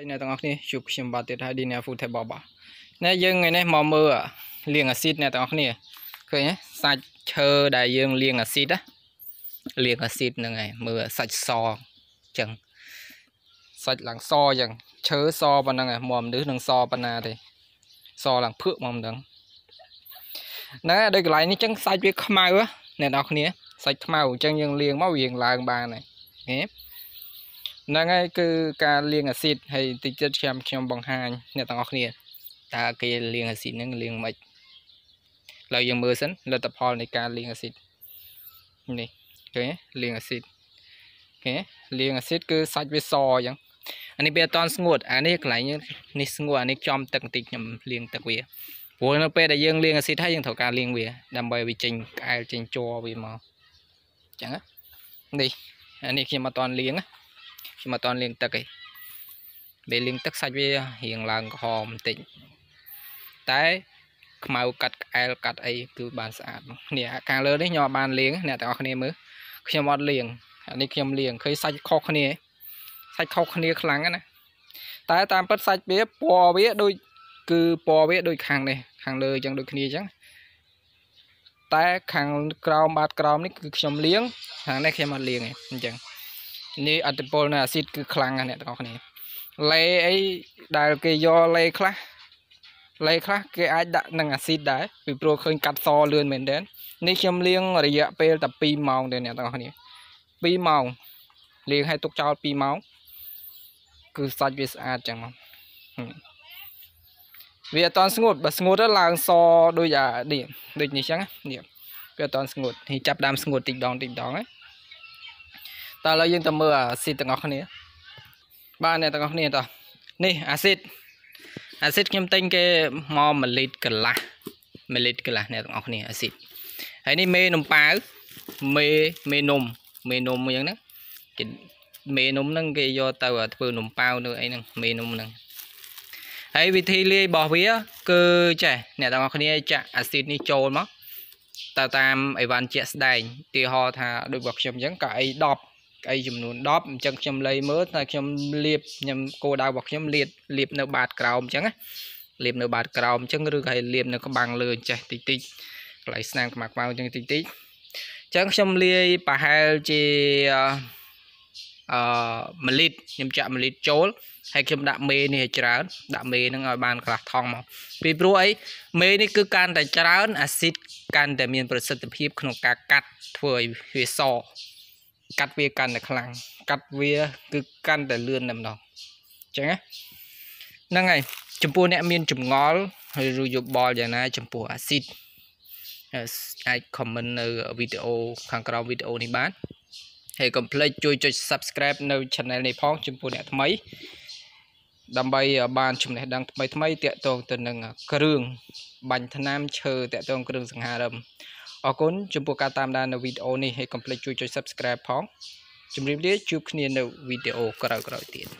ហើយអ្នកទាំងអស់គ្នាជួបខ្ញុំបាទទៀតហើយ Dynamo Food Table បាទនេះយើងថ្ងៃនេះមកមើលលាងអាស៊ីតអ្នកទាំងអស់គ្នាឃើញសាច់ឈើដែលយើងលាងអាស៊ីតណាលាងអាស៊ីតហ្នឹងឯងមើលសាច់សអញ្ចឹងសាច់ឡើងសអញ្ចឹងឈើសប៉ុណ្ណឹងឯងមកមនុស្សនឹងសប៉ុណ្ណាទេសឡើងភក់មកមិនដឹងហ្នឹងឯងដូចកន្លែងនេះអញ្ចឹងសាច់វាខ្មៅអ្នកទាំងអស់គ្នាសាច់ខ្មៅអញ្ចឹងយើងលាងមកវាឡើងបានហើយឃើញហ្នឹងហើយគឺការលាងអាស៊ីតហើយតិចទៀតខ្ញុំខ្ញុំបង្ហាញអ្នកទាំងអស់គ្នាតើគេលាងអាស៊ីតហ្នឹងលាងមិនឡើយយើងមើលសិនលទ្ធផលនៃការលាងអាស៊ីតនេះឃើញលាងអាស៊ីតឃើញលាងអាស៊ីតគឺសាច់វាសអញ្ចឹងអានេះវាអត់តស្ងួតអានេះកន្លែងនេះស្ងួតអានេះចំទឹកបន្តិចខ្ញុំលាងទឹកវាព្រោះនៅពេលដែលយើងលាងអាស៊ីតហើយយើងត្រូវការលាងវាដើម្បីវាចេញក្អែលចេញជ័រវាមកអញ្ចឹងនេះអានេះខ្ញុំអត់តលាងណាខ្ញុំអត់តលាងទឹកទេពេលលាងទឹកសាច់វារៀងឡើងក្រហមបន្តិចតែខ្មៅកាត់ក្អែលកាត់អីគឺបានស្អាតនេះខាងលើនេះខ្ញុំអត់បានលាងអ្នកទាំងអស់គ្នាមើលខ្ញុំអត់លាងអានេះខ្ញុំលាងឃើញសាច់ខុសគ្នាសាច់ខុសគ្នាខ្លាំងណាតែតាមពិតសាច់វាពណ៌វាដូចគឺពណ៌វាដូចខាងនេះខាងលើអញ្ចឹងដូចគ្នាអញ្ចឹងតែខាងក្រោមបាតក្រោមនេះគឺខ្ញុំលាងខាងនេះខ្ញុំអត់លាងទេអញ្ចឹងនេះអតិពលនៃអាស៊ីតគឺខ្លាំងណាស់អ្នកទាំងអស់គ្នាលេអីដែលគេយកលេខ្លះលេខ្លះគេអាចដាក់នឹងអាស៊ីតដែរពីព្រោះឃើញកាត់សលឿនមែនទេនេះខ្ញុំលាង រយៈពេលតែ2ម៉ោងទេអ្នកទាំងអស់គ្នា2ម៉ោងលាងឲ្យទុកចោល2ម៉ោងគឺសាច់វាស្អាតចឹងមកវាអត់តស្ងួតបើស្ងួតទៅឡើងសដូចអានេះដូចនេះចឹងនេះវាអត់តស្ងួតនេះចាប់ដើមស្ងួតតិចដងតិចដងហ្នឹងតើឥឡូវយើងទៅមើលអាស៊ីតទាំងអស់គ្នាបាទអ្នកទាំងអស់គ្នាតោះនេះអាស៊ីតអាស៊ីតខ្ញុំទិញគេមក1លីត្រកន្លះ1លីត្រកន្លះអ្នកទាំងអស់គ្នាអាស៊ីតហើយនេះមេនំប៉ាវមេមេនំមេនំអញ្ចឹងណាគេមេនំហ្នឹងគេយកទៅធ្វើនំប៉ាវនៅអីហ្នឹងមេនំហ្នឹងហើយវិធីលាយរបស់វាគឺចេះអ្នកទាំងអស់គ្នាចាក់អាស៊ីតនេះចូលមកទៅតាមអីវ៉ាន់ជាក់ស្ដែងទីហោថាដូចរបស់ខ្ញុំអញ្ចឹងកៅអី10អីចំនួន10អញ្ចឹងខ្ញុំលៃមើលថាខ្ញុំលាបខ្ញុំគោដៅរបស់ខ្ញុំលាបលាបនៅ បាតក្រោមអញ្ចឹងណាលាបនៅបាតក្រោមអញ្ចឹងឬក៏ឲ្យលាបនៅក្បាំងលើចេះតិចតិចកន្លែងស្នាមខ្មៅខ្មៅអញ្ចឹងតិចតិចអញ្ចឹងខ្ញុំលាយប្រហែលជាអឺ1លីត្រខ្ញុំចាក់1លីត្រចូលហើយខ្ញុំដាក់មេនេះឲ្យច្រើន ដាក់មេនឹងឲ្យបានកន្លះថង់មកពីព្រោះអីមេនេះគឺកាន់តែច្រើន អាស៊ីតកាន់តែមាន ប្រសិទ្ធភាព ក្នុងការកាត់ធ្វើឲ្យវាសអកាត់វាកាន់តែខ្លាំងកាត់វា គឺកាន់តែលឿនតែម្ដងអញ្ចឹងណាហ្នឹងហើយចំពោះអ្នកមានចម្ងល់ឬយោបល់យ៉ាងណា ចំពោះអាស៊ីតអាច comment នៅវីដេអូខាងក្រោមវីដេអូនេះបានហើយកុំភ្លេចជួយចុច subscribe នៅ channel នេះផង ចំពោះអ្នកថ្មីដើម្បីបានចំណេះដឹងថ្មីថ្មីតាក់ទងទៅនឹងគ្រឿងបាញ់ថ្នាំឈើតាក់ទងគ្រឿងសង្ហារឹមអរគុណចំពោះការតាមដាននៅវីដេអូនេះហើយកុំភ្លេចជួយចុច Subscribe ផងជម្រាបលាជួបគ្នានៅវីដេអូក្រោយៗទៀត